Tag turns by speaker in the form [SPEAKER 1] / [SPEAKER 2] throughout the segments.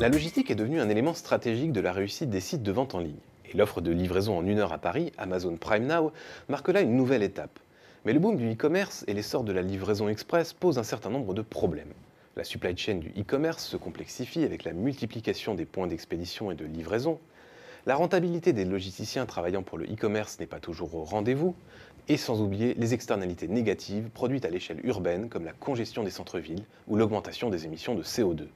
[SPEAKER 1] La logistique est devenue un élément stratégique de la réussite des sites de vente en ligne. Et l'offre de livraison en une heure à Paris, Amazon Prime Now, marque là une nouvelle étape. Mais le boom du e-commerce et l'essor de la livraison express posent un certain nombre de problèmes. La supply chain du e-commerce se complexifie avec la multiplication des points d'expédition et de livraison. La rentabilité des logisticiens travaillant pour le e-commerce n'est pas toujours au rendez-vous. Et sans oublier les externalités négatives produites à l'échelle urbaine comme la congestion des centres-villes ou l'augmentation des émissions de CO2.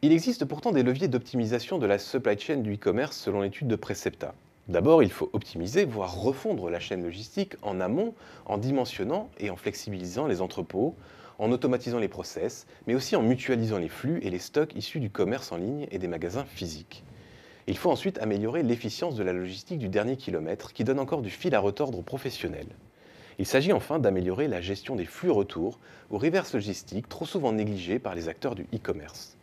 [SPEAKER 1] Il existe pourtant des leviers d'optimisation de la supply chain du e-commerce selon l'étude de Precepta. D'abord, il faut optimiser, voire refondre la chaîne logistique en amont, en dimensionnant et en flexibilisant les entrepôts, en automatisant les process, mais aussi en mutualisant les flux et les stocks issus du commerce en ligne et des magasins physiques. Il faut ensuite améliorer l'efficience de la logistique du dernier kilomètre qui donne encore du fil à retordre aux professionnels. Il s'agit enfin d'améliorer la gestion des flux retours ou reverse logistique trop souvent négligée par les acteurs du e-commerce.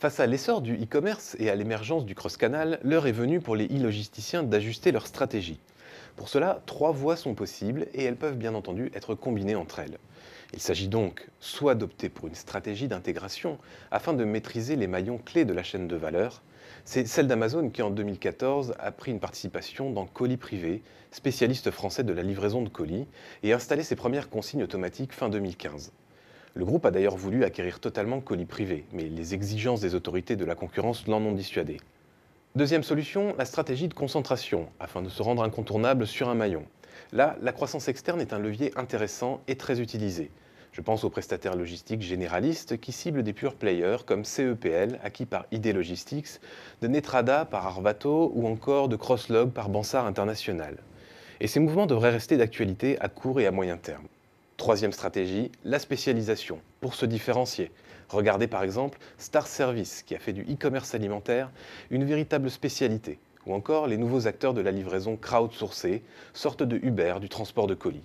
[SPEAKER 1] Face à l'essor du e-commerce et à l'émergence du cross-canal, l'heure est venue pour les e-logisticiens d'ajuster leur stratégie. Pour cela, trois voies sont possibles et elles peuvent bien entendu être combinées entre elles. Il s'agit donc soit d'opter pour une stratégie d'intégration afin de maîtriser les maillons clés de la chaîne de valeur, c'est celle d'Amazon qui en 2014 a pris une participation dans Colis Privé, spécialiste français de la livraison de colis, et installé ses premières consignes automatiques fin 2015. Le groupe a d'ailleurs voulu acquérir totalement colis privé, mais les exigences des autorités de la concurrence l'en ont dissuadé. Deuxième solution, la stratégie de concentration, afin de se rendre incontournable sur un maillon. Là, la croissance externe est un levier intéressant et très utilisé. Je pense aux prestataires logistiques généralistes qui ciblent des pure players comme CEPL, acquis par ID Logistics, de Netrada par Arvato ou encore de Crosslog par Bansar International. Et ces mouvements devraient rester d'actualité à court et à moyen terme. Troisième stratégie, la spécialisation, pour se différencier. Regardez par exemple Star Service, qui a fait du e-commerce alimentaire une véritable spécialité, ou encore les nouveaux acteurs de la livraison crowdsourcée, sorte de Uber du transport de colis.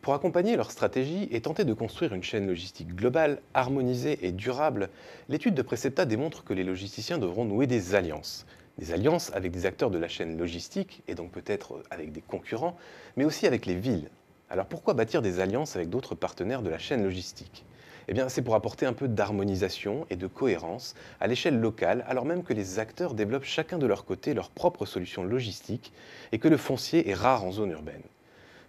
[SPEAKER 1] Pour accompagner leur stratégie et tenter de construire une chaîne logistique globale, harmonisée et durable, l'étude de Precepta démontre que les logisticiens devront nouer des alliances. Des alliances avec des acteurs de la chaîne logistique, et donc peut-être avec des concurrents, mais aussi avec les villes, alors pourquoi bâtir des alliances avec d'autres partenaires de la chaîne logistique eh bien, c'est pour apporter un peu d'harmonisation et de cohérence à l'échelle locale, alors même que les acteurs développent chacun de leur côté leur propre solution logistique et que le foncier est rare en zone urbaine.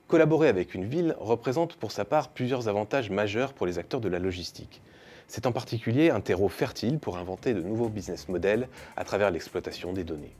[SPEAKER 1] Collaborer avec une ville représente pour sa part plusieurs avantages majeurs pour les acteurs de la logistique. C'est en particulier un terreau fertile pour inventer de nouveaux business models à travers l'exploitation des données.